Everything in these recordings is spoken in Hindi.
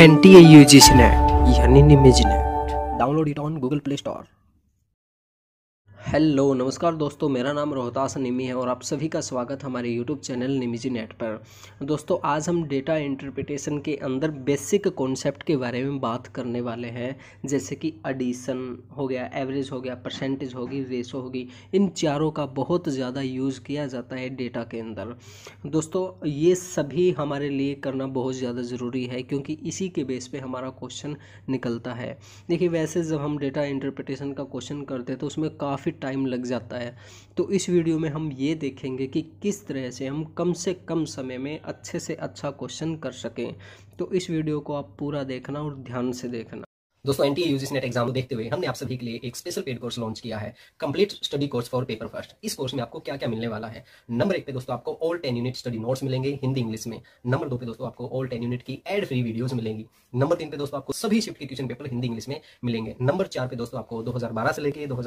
N T A U G download it on Google Play Store hello नमस्कार दोस्तों मेरा नाम रोहतास निमी है और आप सभी का स्वागत हमारे यूट्यूब चैनल निमीजी नेट पर दोस्तों आज हम डेटा इंटरप्रिटेशन के अंदर बेसिक कॉन्सेप्ट के बारे में बात करने वाले हैं जैसे कि एडिशन हो गया एवरेज हो गया परसेंटेज होगी रेशो होगी इन चारों का बहुत ज़्यादा यूज़ किया जाता है डेटा के अंदर दोस्तों ये सभी हमारे लिए करना बहुत ज़्यादा ज़रूरी है क्योंकि इसी के बेस पर हमारा क्वेश्चन निकलता है देखिए वैसे जब हम डेटा इंटरप्रिटेशन का क्वेश्चन करते हैं तो उसमें काफ़ी काफ़ी टाइम लग जाता है तो इस वीडियो में हम ये देखेंगे कि किस तरह से हम कम से कम समय में अच्छे से अच्छा क्वेश्चन कर सकें तो इस वीडियो को आप पूरा देखना और ध्यान से देखना दोस्तों एन टी नेट एग्जाम को देखते हुए हमने आप सभी के लिए एक स्पेशल पेड कोर्स लॉन्च किया है complete study course for paper first इस कोर्स में आपको क्या क्या मिलने वाला है नंबर एक पे दोस्तों आपको all ten unit study notes मिलेंगे हिंदी इंग्लिश में नंबर दो पे दोस्तों आपको ऑल टेन यूनिट की एड फ्री वीडियोज मिलेंगी नंबर तीन पे दोस्तों आपको सभी शिफ्ट के क्वेश्चन पेपर हिंदी इंग्लिश में मिलेंगे नंबर चार पे दोस्तों आपको दो से लेकर दो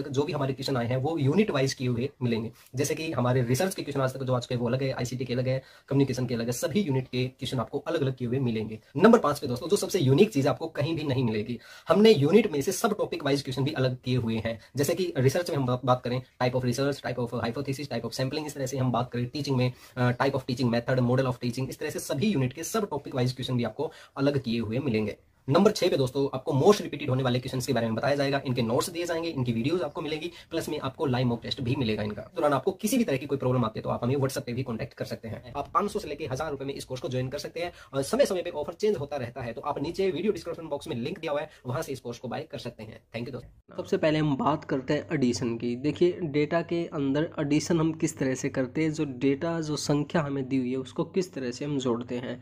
तक जो भी हमारे क्वेश्चन आए हैं वो यूनिट वाइज किए हुए मिलेंगे जैसे कि हमारे रिसर्च के क्वेश्चन आज तक जो आज के वो अलग है आईसीटी के अलग है कम्युनिकेशन के अलग है सभी यूनिट के क्वेश्चन आपको अलग अलग किए हुए मिलेंगे नंबर पांच पे दोस्तों जो सबसे यूनिक चीज आपको कहीं भी नहीं मिले मिलेगी हमने यूनिट में से सब टॉपिक वाइज क्वेश्चन भी अलग किए हुए हैं जैसे कि रिसर्च में हम बात करें type of research type of hypothesis type of sampling इस तरह से हम बात करें टीचिंग में type of teaching method model of teaching इस तरह से सभी यूनिट के सब टॉपिक वाइज क्वेश्चन भी आपको अलग किए हुए मिलेंगे नंबर छह पे दोस्तों आपको मोस्ट रिपीटेड होने वाले क्वेश्चन के बारे में बताया जाएगा इनके नोट्स दिए जाएंगे इनकी वीडियोस आपको मिलेगी प्लस में आपको लाइव मॉक टेस्ट भी मिलेगा इनका दौरान तो आपको किसी भी तरह की कोई प्रॉब्लम आती है तो आप हमें व्हाट्सएप पे भी कॉन्टेक्ट कर सकते हैं आप पांच से लेकर हजार रुपए में इस कोर्स को ज्वाइन कर सकते हैं और समय समय पर ऑफर चेंज होता रहता है तो आप नीचे वीडियो डिस्क्रिप्शन बॉक्स में लिंक दिया हुआ है वहां से इस कोर्स को बाय कर सकते हैं थैंक यू दोस्तों सबसे पहले हम बात करते हैं एडिशन की देखिए डेटा के अंदर एडिशन हम किस तरह से करते हैं जो डेटा जो संख्या हमें दी हुई है उसको किस तरह से हम जोड़ते हैं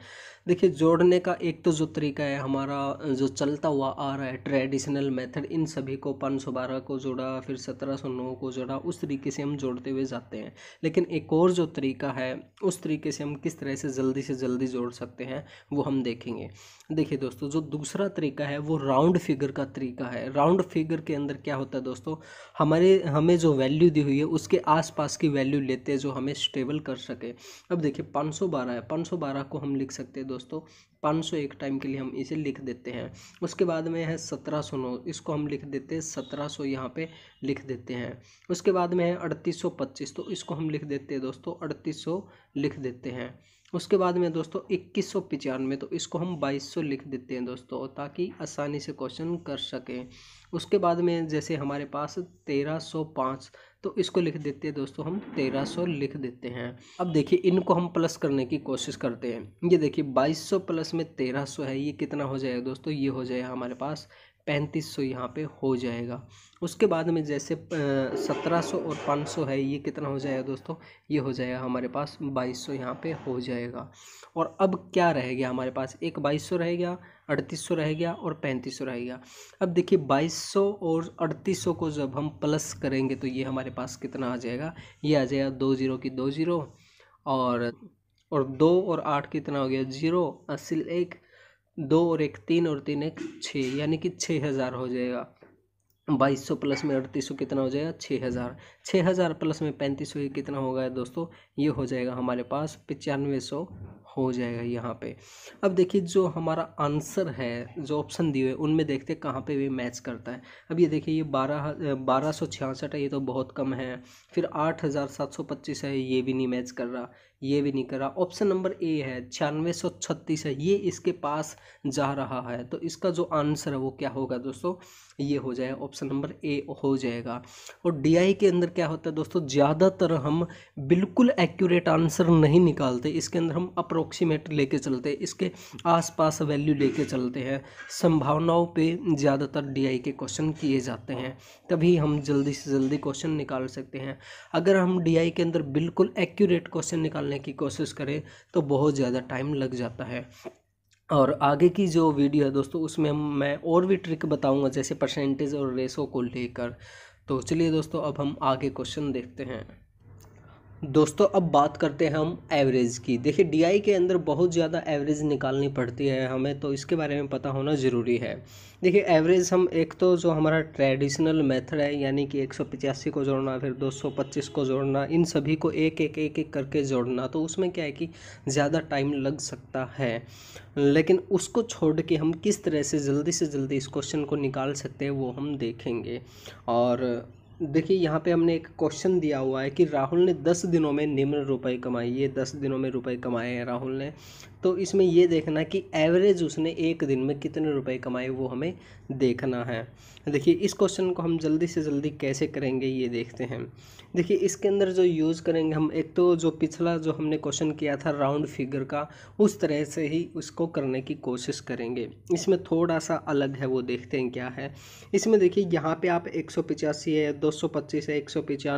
देखिए जोड़ने का एक तो जो तरीका है हमारा जो चलता हुआ आ रहा है ट्रेडिशनल मेथड इन सभी को पाँच सौ बारह को जोड़ा फिर सत्रह सौ नौ को जोड़ा उस तरीके से हम जोड़ते हुए जाते हैं लेकिन एक और जो तरीका है उस तरीके से हम किस तरह से जल्दी से जल्दी जोड़ सकते हैं वो हम देखेंगे देखिए दोस्तों जो दूसरा तरीका है वो राउंड फिगर का तरीका है राउंड फिगर के अंदर क्या होता है दोस्तों हमारे हमें जो वैल्यू दी हुई है उसके आसपास की वैल्यू लेते हैं जो हमें स्टेबल कर सके अब देखिए पाँच सौ बारह है पाँच सौ बारह को हम लिख सकते हैं दोस्तों 500 एक टाइम के लिए हम इसे लिख देते हैं उसके बाद में है 1709 इसको हम लिख देते हैं सत्रह सौ यहाँ पर लिख देते हैं उसके बाद में है 3825 तो इसको हम लिख देते हैं दोस्तों 3800 लिख देते हैं उसके बाद में दोस्तों इक्कीस सौ पचानवे तो इसको हम बाईस सौ लिख देते हैं दोस्तों ताकि आसानी से क्वेश्चन कर सकें उसके बाद में जैसे हमारे पास तेरह सौ पाँच तो इसको लिख देते हैं दोस्तों हम तेरह सौ लिख देते हैं अब देखिए इनको हम प्लस करने की कोशिश करते हैं ये देखिए बाईस सौ प्लस में तेरह सौ है ये कितना हो जाएगा दोस्तों ये हो जाएगा हमारे पास पैंतीस सौ यहाँ पर हो जाएगा उसके बाद में जैसे सत्रह सौ और पाँच सौ है ये कितना हो जाएगा दोस्तों ये हो जाएगा हमारे पास बाईस सौ यहाँ पर हो जाएगा और अब क्या रह गया हमारे पास एक बाईस सौ रह गया अड़तीस सौ रह गया और पैंतीस सौ रह गया अब देखिए बाईस सौ और अड़तीस सौ को जब हम प्लस करेंगे तो ये हमारे पास कितना आ जाएगा ये आ जाएगा दो ज़ीरो की दो ज़ीरो और और दो और आठ कितना हो गया जीरो असल एक दो और एक तीन और तीन एक छः यानी कि छः हज़ार हो जाएगा बाईस सौ प्लस में अड़तीस सौ कितना हो जाएगा छः हज़ार छः हज़ार प्लस में पैंतीस सौ कितना होगा दोस्तों ये हो जाएगा हमारे पास पचानवे सौ हो जाएगा यहाँ पे अब देखिए जो हमारा आंसर है जो ऑप्शन दिए हुए उनमें देखते कहाँ पे भी मैच करता है अब ये देखिए ये बारह बारह सौ छियासठ है ये तो बहुत कम है फिर आठ हज़ार सात सौ पच्चीस है ये भी नहीं मैच कर रहा ये भी नहीं कर रहा ऑप्शन नंबर ए है छियानवे सौ छत्तीस है ये इसके पास जा रहा है तो इसका जो आंसर है वो क्या होगा दोस्तों ये हो जाएगा ऑप्शन नंबर ए हो जाएगा और डी के अंदर क्या होता है दोस्तों ज़्यादातर हम बिल्कुल एक्यूरेट आंसर नहीं निकालते इसके अंदर हम अप्रोक्सीमेट लेके चलते हैं इसके आसपास वैल्यू लेके चलते हैं संभावनाओं पे ज़्यादातर डी के क्वेश्चन किए जाते हैं तभी हम जल्दी से जल्दी क्वेश्चन निकाल सकते हैं अगर हम डी के अंदर बिल्कुल एक्यूरेट क्वेश्चन निकालने करने की कोशिश करें तो बहुत ज़्यादा टाइम लग जाता है और आगे की जो वीडियो है दोस्तों उसमें मैं और भी ट्रिक बताऊंगा जैसे परसेंटेज और रेसो को लेकर तो चलिए दोस्तों अब हम आगे क्वेश्चन देखते हैं दोस्तों अब बात करते हैं हम एवरेज की देखिए डीआई के अंदर बहुत ज़्यादा एवरेज निकालनी पड़ती है हमें तो इसके बारे में पता होना ज़रूरी है देखिए एवरेज हम एक तो जो हमारा ट्रेडिशनल मेथड है यानी कि एक को जोड़ना फिर 225 को जोड़ना इन सभी को एक एक एक एक करके जोड़ना तो उसमें क्या है कि ज़्यादा टाइम लग सकता है लेकिन उसको छोड़ के हम किस तरह से जल्दी से जल्दी इस क्वेश्चन को निकाल सकते हैं वो हम देखेंगे और देखिए यहाँ पे हमने एक क्वेश्चन दिया हुआ है कि राहुल ने दस दिनों में निम्न रुपए कमाई ये दस दिनों में रुपए कमाए हैं राहुल ने तो इसमें ये देखना कि एवरेज उसने एक दिन में कितने रुपए कमाए वो हमें देखना है देखिए इस क्वेश्चन को हम जल्दी से जल्दी कैसे करेंगे ये देखते हैं देखिए इसके अंदर जो यूज़ करेंगे हम एक तो जो पिछला जो हमने क्वेश्चन किया था राउंड फिगर का उस तरह से ही उसको करने की कोशिश करेंगे इसमें थोड़ा सा अलग है वो देखते हैं क्या है इसमें देखिए यहाँ पे आप एक है दो है एक है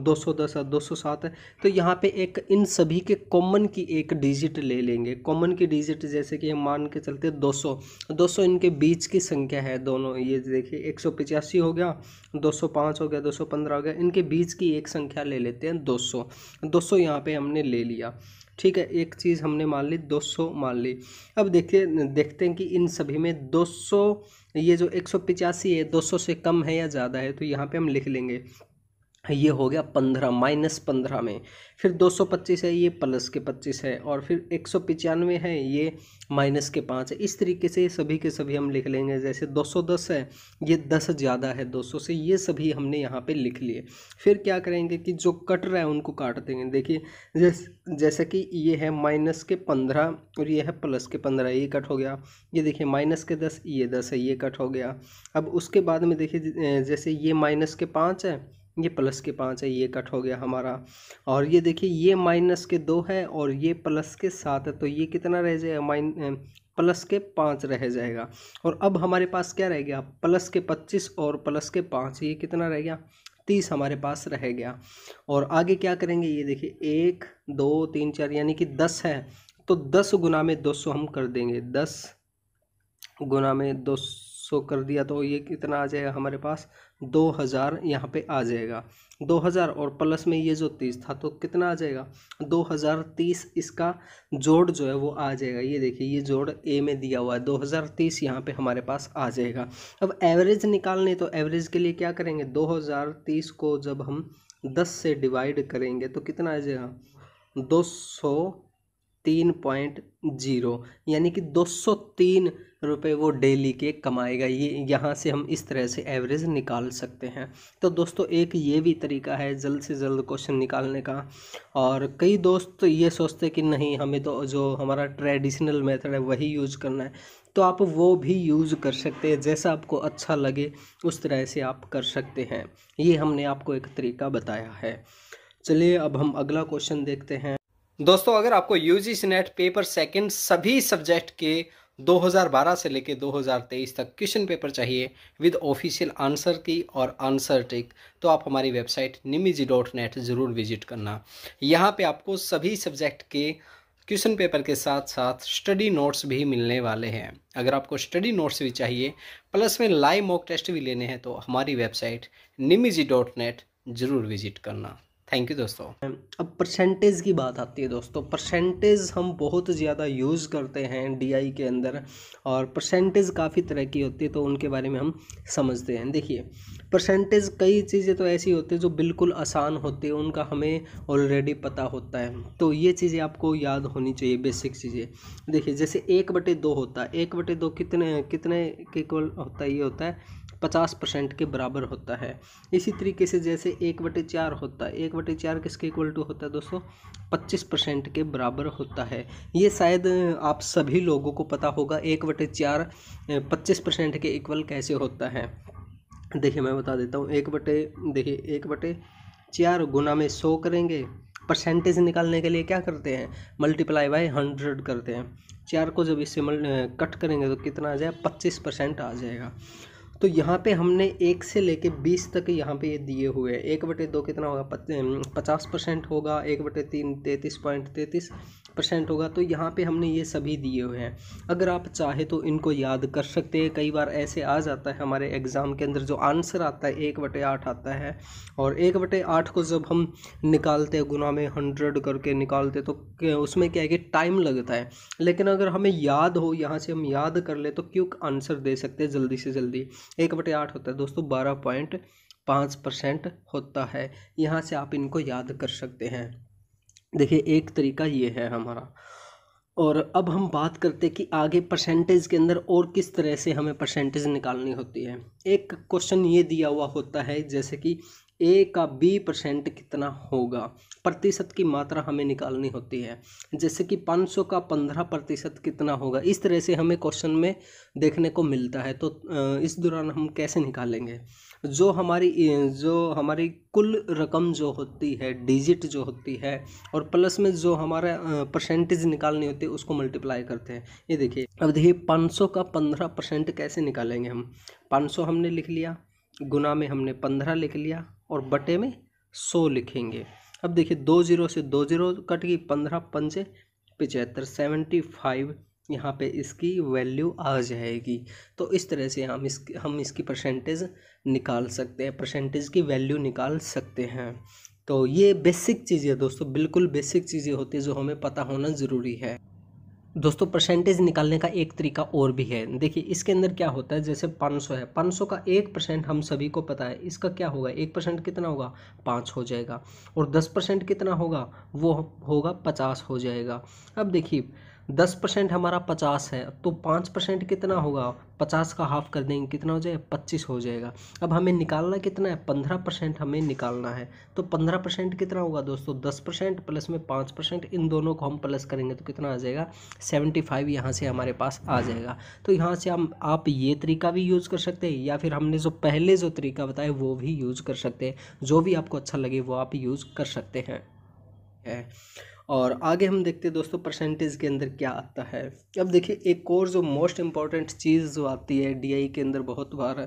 दो है दो है तो यहाँ पे एक इन सभी के कॉमन की एक डिजिट ले लेंगे लेंगे कॉमन की डिजिट जैसे कि हम मान के चलते 200 200 इनके बीच की संख्या है दोनों ये देखिए एक हो गया 205 हो गया 215 हो गया इनके बीच की एक संख्या ले लेते हैं 200 200 यहाँ पर हमने ले लिया ठीक है एक चीज़ हमने मान ली 200 मान ली अब देखिए देखते हैं कि इन सभी में 200 ये जो एक है 200 से कम है या ज़्यादा है तो यहाँ पे हम लिख लेंगे ये हो गया पंद्रह माइनस पंद्रह में फिर दो सौ पच्चीस है ये प्लस के पच्चीस है और फिर एक सौ पचानवे है ये माइनस के पाँच है इस तरीके से सभी के सभी हम लिख लेंगे जैसे दो सौ दस है ये दस ज़्यादा है दो सौ से ये सभी हमने यहाँ पे लिख लिए फिर क्या करेंगे कि जो कट रहा है उनको काट देंगे देखिए जैस जैसे कि ये है माइनस के पंद्रह और ये है प्लस के पंद्रह ये कट हो गया ये देखिए माइनस के दस ये दस है ये कट हो गया अब उसके बाद में देखिए जैसे ये माइनस के पाँच है ये प्लस के पाँच है ये कट हो गया हमारा और ये देखिए ये माइनस के दो है और ये प्लस के सात है तो ये कितना रह जाएगा माइन प्लस के पाँच रह जाएगा और अब हमारे पास क्या रह गया प्लस के पच्चीस और प्लस के पाँच ये कितना रह गया तीस हमारे पास रह गया और आगे क्या करेंगे ये देखिए एक दो तीन चार यानी कि दस है तो दस गुना में दो सौ हम कर देंगे दस गुना में दो सौ कर दिया तो ये कितना आ जाएगा हमारे पास दो हज़ार यहाँ पे आ जाएगा दो हज़ार और प्लस में ये जो तीस था तो कितना आ जाएगा दो हज़ार तीस इसका जोड़ जो है वो आ जाएगा ये देखिए ये जोड़ ए में दिया हुआ है दो हज़ार तीस यहाँ पर हमारे पास आ जाएगा अब एवरेज निकालने तो एवरेज के लिए क्या करेंगे दो हज़ार तीस को जब हम दस से डिवाइड करेंगे तो कितना आ जाएगा दो सौ तीन पॉइंट जीरो यानी कि दो सौ तीन रुपये वो डेली के कमाएगा ये यहाँ से हम इस तरह से एवरेज निकाल सकते हैं तो दोस्तों एक ये भी तरीका है जल्द से जल्द क्वेश्चन निकालने का और कई दोस्त तो ये सोचते कि नहीं हमें तो जो हमारा ट्रेडिशनल मेथड है वही यूज करना है तो आप वो भी यूज़ कर सकते हैं जैसा आपको अच्छा लगे उस तरह से आप कर सकते हैं ये हमने आपको एक तरीका बताया है चलिए अब हम अगला क्वेश्चन देखते हैं दोस्तों अगर आपको U G C NET paper second सभी सब्जेक्ट के 2012 से लेकर 2023 तक क्वेश्चन पेपर चाहिए विद ऑफिशियल आंसर की और आंसर टिक तो आप हमारी वेबसाइट निमीजी डॉट नेट ज़रूर विजिट करना यहाँ पे आपको सभी सब्जेक्ट के क्वेश्चन पेपर के साथ साथ स्टडी नोट्स भी मिलने वाले हैं अगर आपको स्टडी नोट्स भी चाहिए प्लस में लाइव मॉक टेस्ट भी लेने हैं तो हमारी वेबसाइट निमीजी डॉट नेट ज़रूर विजिट करना थैंक यू दोस्तों अब परसेंटेज की बात आती है दोस्तों परसेंटेज हम बहुत ज़्यादा यूज़ करते हैं डी के अंदर और परसेंटेज काफ़ी तरह की होती है तो उनके बारे में हम समझते हैं देखिए परसेंटेज कई चीज़ें तो ऐसी होती है जो बिल्कुल आसान होती है उनका हमें ऑलरेडी पता होता है तो ये चीज़ें आपको याद होनी चाहिए बेसिक चीज़ें देखिए जैसे एक बटे दो होता है एक बटे दो कितने कितने के इक्वल होता है ये होता है पचास परसेंट के बराबर होता है इसी तरीके से जैसे एक बटे चार होता है एक बटे चार किसके इक्वल टू होता है दोस्तों पच्चीस परसेंट के बराबर होता है ये शायद आप सभी लोगों को पता होगा एक बटे चार पच्चीस परसेंट के इक्वल कैसे होता है देखिए मैं बता देता हूँ एक बटे देखिए एक बटे चार गुना में सौ करेंगे परसेंटेज निकालने के लिए क्या करते हैं मल्टीप्लाई बाय हंड्रेड करते हैं चार को जब इससे कट करेंगे तो कितना आ जाए पच्चीस परसेंट आ जाएगा तो यहाँ पे हमने एक से लेके बीस तक यहाँ पे ये दिए हुए हैं एक बटे दो कितना होगा पचास परसेंट होगा एक बटे तीन तैंतीस पॉइंट तैंतीस परसेंट होगा तो यहाँ पे हमने ये सभी दिए हुए हैं अगर आप चाहे तो इनको याद कर सकते हैं कई बार ऐसे आ जाता है हमारे एग्ज़ाम के अंदर जो आंसर आता है एक बटे आठ आता है और एक बटे आठ को जब हम निकालते हैं गुना में हंड्रेड करके निकालते तो उसमें क्या है कि टाइम लगता है लेकिन अगर हमें याद हो यहाँ से हम याद कर ले तो क्यों आंसर दे सकते हैं जल्दी से जल्दी एक बटे आठ होता है दोस्तों बारह पॉइंट पाँच परसेंट होता है यहाँ से आप इनको याद कर सकते हैं देखिए एक तरीका ये है हमारा और अब हम बात करते हैं कि आगे परसेंटेज के अंदर और किस तरह से हमें परसेंटेज निकालनी होती है एक क्वेश्चन ये दिया हुआ होता है जैसे कि ए का बी परसेंट कितना होगा प्रतिशत की मात्रा हमें निकालनी होती है जैसे कि 500 का 15 प्रतिशत कितना होगा इस तरह से हमें क्वेश्चन में देखने को मिलता है तो इस दौरान हम कैसे निकालेंगे जो हमारी जो हमारी कुल रकम जो होती है डिजिट जो होती है और प्लस में जो हमारा परसेंटेज निकालनी होती है उसको मल्टीप्लाई करते हैं ये देखिए अब देखिए 500 का 15 परसेंट कैसे निकालेंगे हम 500 हमने लिख लिया गुना में हमने 15 लिख लिया और बटे में 100 लिखेंगे अब देखिए दो जीरो से दो जीरो कट गई पंद्रह पंजे पचहत्तर सेवेंटी फाइव यहाँ पे इसकी वैल्यू आ जाएगी तो इस तरह से हम इस हम इसकी परसेंटेज निकाल सकते हैं परसेंटेज की वैल्यू निकाल सकते हैं तो ये बेसिक चीज़ें दोस्तों बिल्कुल बेसिक चीज़ें होती है जो हमें पता होना ज़रूरी है दोस्तों परसेंटेज निकालने का एक तरीका और भी है देखिए इसके अंदर क्या होता है जैसे 500 है 500 का एक परसेंट हम सभी को पता है इसका क्या होगा एक परसेंट कितना होगा पाँच हो जाएगा और दस परसेंट कितना होगा वो होगा पचास हो जाएगा अब देखिए दस परसेंट हमारा पचास है तो पाँच परसेंट कितना होगा पचास का हाफ कर देंगे कितना हो जाएगा पच्चीस हो जाएगा अब हमें निकालना कितना है पंद्रह परसेंट हमें निकालना है तो पंद्रह परसेंट कितना होगा दोस्तों दस परसेंट प्लस में पाँच परसेंट इन दोनों को हम प्लस करेंगे तो कितना आ जाएगा सेवेंटी फाइव यहाँ से हमारे पास आ जाएगा तो यहाँ से हम आप ये तरीका भी यूज़ कर सकते हैं या फिर हमने जो पहले जो तरीका बताया वो भी यूज़ कर सकते हैं जो भी आपको अच्छा लगे वो आप यूज़ कर सकते हैं है और आगे हम देखते हैं दोस्तों परसेंटेज के अंदर क्या आता है अब देखिए एक और जो मोस्ट इम्पॉर्टेंट चीज़ जो आती है डी के अंदर बहुत बार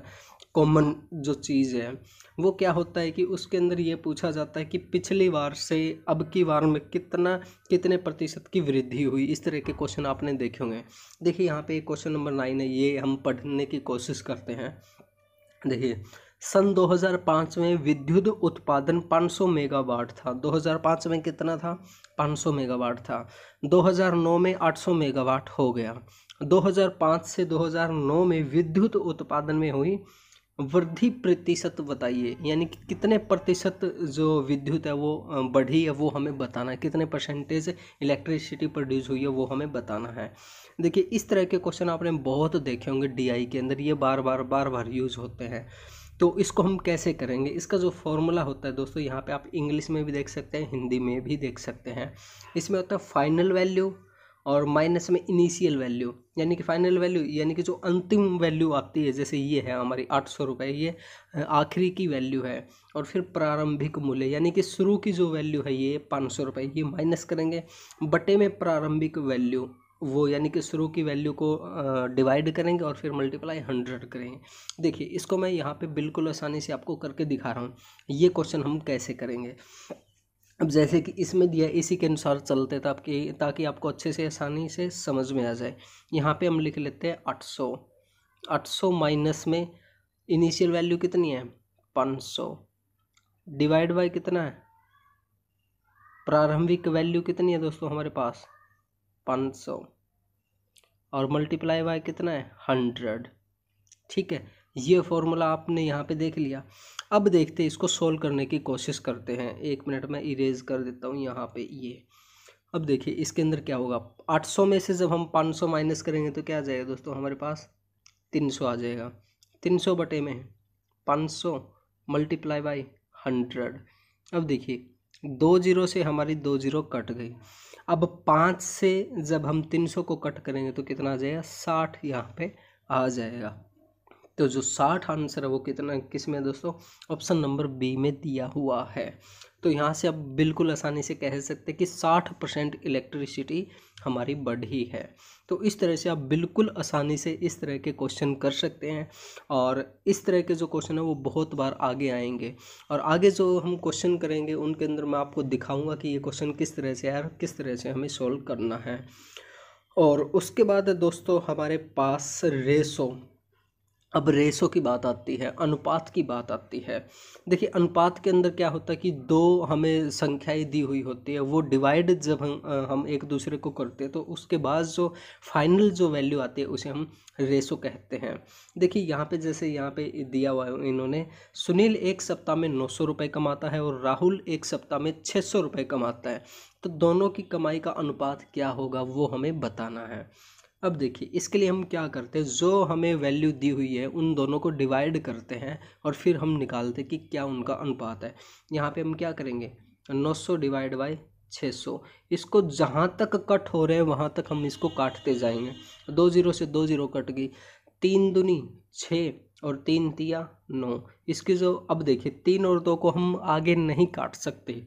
कॉमन जो चीज़ है वो क्या होता है कि उसके अंदर ये पूछा जाता है कि पिछली बार से अब की बार में कितना कितने प्रतिशत की वृद्धि हुई इस तरह के क्वेश्चन आपने देखे होंगे देखिए यहाँ पे क्वेश्चन नंबर नाइन है ये हम पढ़ने की कोशिश करते हैं देखिए सन 2005 में विद्युत उत्पादन 500 मेगावाट था 2005 में कितना था 500 मेगावाट था 2009 में 800 मेगावाट हो गया 2005 से 2009 में विद्युत उत्पादन में हुई वृद्धि प्रतिशत बताइए यानी कि कितने प्रतिशत जो विद्युत है वो बढ़ी है वो हमें बताना है कितने परसेंटेज इलेक्ट्रिसिटी प्रोड्यूस हुई है वो हमें बताना है देखिए इस तरह के क्वेश्चन आपने बहुत देखे होंगे डीआई के अंदर ये बार बार बार बार यूज़ होते हैं तो इसको हम कैसे करेंगे इसका जो फॉर्मूला होता है दोस्तों यहाँ पे आप इंग्लिश में भी देख सकते हैं हिंदी में भी देख सकते हैं इसमें होता है फाइनल वैल्यू और माइनस में इनिशियल वैल्यू यानी कि फाइनल वैल्यू यानी कि जो अंतिम वैल्यू आती है जैसे ये है हमारी आठ सौ रुपये ये आखिरी की वैल्यू है और फिर प्रारंभिक मूल्य यानी कि शुरू की जो वैल्यू है ये पाँच सौ रुपये ये माइनस करेंगे बटे में प्रारंभिक वैल्यू वो यानी कि शुरू की वैल्यू को डिवाइड करेंगे और फिर मल्टीप्लाई हंड्रेड करेंगे देखिए इसको मैं यहाँ पे बिल्कुल आसानी से आपको करके दिखा रहा हूँ ये क्वेश्चन हम कैसे करेंगे अब जैसे कि इसमें दिया इसी के अनुसार चलते आपके ताकि आपको अच्छे से आसानी से समझ में आ जाए यहाँ पे हम लिख लेते हैं आठ सौ आठ सौ माइनस में इनिशियल वैल्यू कितनी है पाँच सौ डिवाइड बाई कितना है प्रारंभिक वैल्यू कितनी है दोस्तों हमारे पास पाँच सौ और मल्टीप्लाई बाय कितना है हंड्रेड ठीक है ये फॉर्मूला आपने यहाँ पे देख लिया अब देखते हैं इसको सोल्व करने की कोशिश करते हैं एक मिनट में इरेज कर देता हूँ यहाँ पे ये अब देखिए इसके अंदर क्या होगा 800 में से जब हम 500 माइनस करेंगे तो क्या आ जाएगा दोस्तों हमारे पास 300 आ जाएगा 300 बटे में 500 मल्टीप्लाई बाई हंड्रेड अब देखिए दो जीरो से हमारी दो जीरो कट गई अब पाँच से जब हम तीन सौ को कट करेंगे तो कितना आ जाएगा साठ यहाँ पे आ जाएगा तो जो साठ आंसर है वो कितना किस में दोस्तों ऑप्शन नंबर बी में दिया हुआ है तो यहाँ से आप बिल्कुल आसानी से कह सकते हैं कि साठ परसेंट इलेक्ट्रिसिटी हमारी बढ़ी है तो इस तरह से आप बिल्कुल आसानी से इस तरह के क्वेश्चन कर सकते हैं और इस तरह के जो क्वेश्चन हैं वो बहुत बार आगे आएंगे और आगे जो हम क्वेश्चन करेंगे उनके अंदर मैं आपको दिखाऊंगा कि ये क्वेश्चन किस तरह से है और किस तरह से हमें सॉल्व करना है और उसके बाद दोस्तों हमारे पास रेसो अब रेसों की बात आती है अनुपात की बात आती है देखिए अनुपात के अंदर क्या होता है कि दो हमें संख्याएं दी हुई होती है वो डिवाइड जब हम हम एक दूसरे को करते हैं तो उसके बाद जो फाइनल जो वैल्यू आती है उसे हम रेसो कहते हैं देखिए यहाँ पे जैसे यहाँ पे दिया हुआ है इन्होंने सुनील एक सप्ताह में नौ सौ रुपये कमाता है और राहुल एक सप्ताह में छः सौ रुपये कमाता है तो दोनों की कमाई का अनुपात क्या होगा वो हमें बताना है अब देखिए इसके लिए हम क्या करते हैं जो हमें वैल्यू दी हुई है उन दोनों को डिवाइड करते हैं और फिर हम निकालते हैं कि क्या उनका अनुपात है यहाँ पे हम क्या करेंगे नौ सौ डिवाइड बाई छः सौ इसको जहाँ तक कट हो रहे हैं वहाँ तक हम इसको काटते जाएंगे दो ज़ीरो से दो ज़ीरो कट गई तीन दुनी छः और तीन तिया नौ इसकी जो अब देखिए तीन और दो को हम आगे नहीं काट सकते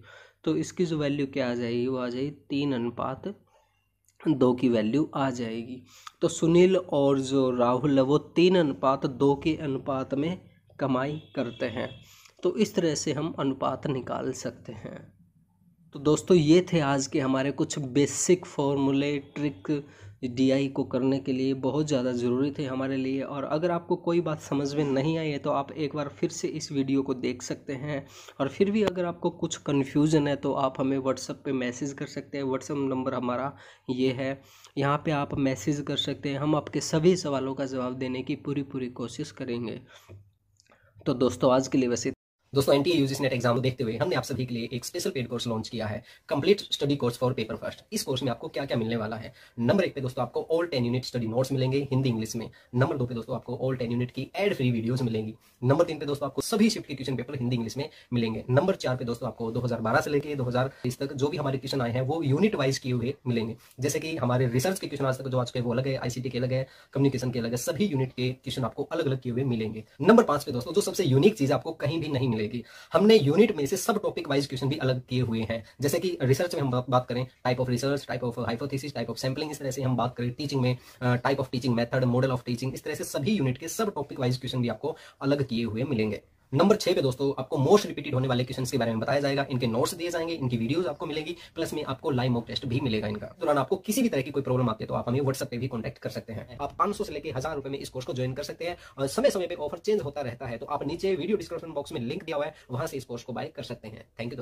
तो इसकी जो वैल्यू क्या आ जाएगी वो आ जाएगी तीन अनुपात दो की वैल्यू आ जाएगी तो सुनील और जो राहुल है वो तीन अनुपात दो के अनुपात में कमाई करते हैं तो इस तरह से हम अनुपात निकाल सकते हैं तो दोस्तों ये थे आज के हमारे कुछ बेसिक फॉर्मूले ट्रिक डी आई को करने के लिए बहुत ज़्यादा ज़रूरी थे हमारे लिए और अगर आपको कोई बात समझ में नहीं आई है तो आप एक बार फिर से इस वीडियो को देख सकते हैं और फिर भी अगर आपको कुछ कन्फ्यूज़न है तो आप हमें व्हाट्सअप पे मैसेज कर सकते हैं व्हाट्सअप नंबर हमारा ये है यहाँ पे आप मैसेज कर सकते हैं हम आपके सभी सवालों का जवाब देने की पूरी पूरी कोशिश करेंगे तो दोस्तों आज के लिए वैसे दोस्तों एन टी नेट एग्जाम को देखते हुए हमने आप सभी के लिए एक स्पेशल पेड कोर्स लॉन्च किया है complete study course for paper first इस कोर्स में आपको क्या क्या मिलने वाला है नंबर एक पे दोस्तों आपको all ten unit study notes मिलेंगे हिंदी इंग्लिश में नंबर दो पे दोस्तों आपको ऑल टेन यूनिट की एड फ्री वीडियो मिलेंगी नंबर तीन पे दोस्तों आपको सभी शिफ्ट के क्वेश्चन पेपर हिंदी इंग्लिश में मिलेंगे नंबर चार पे दोस्तों आपको दो से लेकर दो तक जो भी हमारे क्वेश्चन आए हैं वो यूनिट वाइज किए हुए मिलेंगे जैसे कि हमारे रिसर्च के क्वेश्चन आज तक जो आज के वो अलग है आईसीटी के अलग है कम्युनिकेशन के अलग है सभी यूनिट के क्वेश्चन आपको अलग अलग किए हुए मिलेंगे नंबर पांच पे दोस्तों जो सबसे यूनिक चीज आपको कहीं भी नहीं लेगी हमने यूनिट में से सब टॉपिक वाइज क्वेश्चन भी अलग किए हुए हैं जैसे कि रिसर्च में हम बात करें type of research type of hypothesis type of sampling इस तरह से हम बात करें टीचिंग में type of teaching method model of teaching इस तरह से सभी यूनिट के सब टॉपिक वाइज क्वेश्चन भी आपको अलग किए हुए मिलेंगे नंबर छह पे दोस्तों आपको मोस्ट रिपीटेड होने वाले क्वेश्चन के बारे में बताया जाएगा इनके नोट्स दिए जाएंगे इनकी वीडियोस आपको मिलेगी प्लस में आपको लाइव मॉक टेस्ट भी मिलेगा इनका दौरान तो आपको किसी भी तरह की कोई प्रॉब्लम आती है तो आप हमें व्हाट्सएप पे भी कॉन्टेक्ट कर सकते हैं आप पांच से लेकर हजार रुपए में इस कोर्स को ज्वाइन कर सकते हैं और समय समय पर ऑफर चेंज होता रहता है तो आप नीचे वीडियो डिस्क्रिप्शन बॉक्स में लिंक दिया हुआ है वहां से इस कोर्स को बाय कर सकते हैं थैंक यू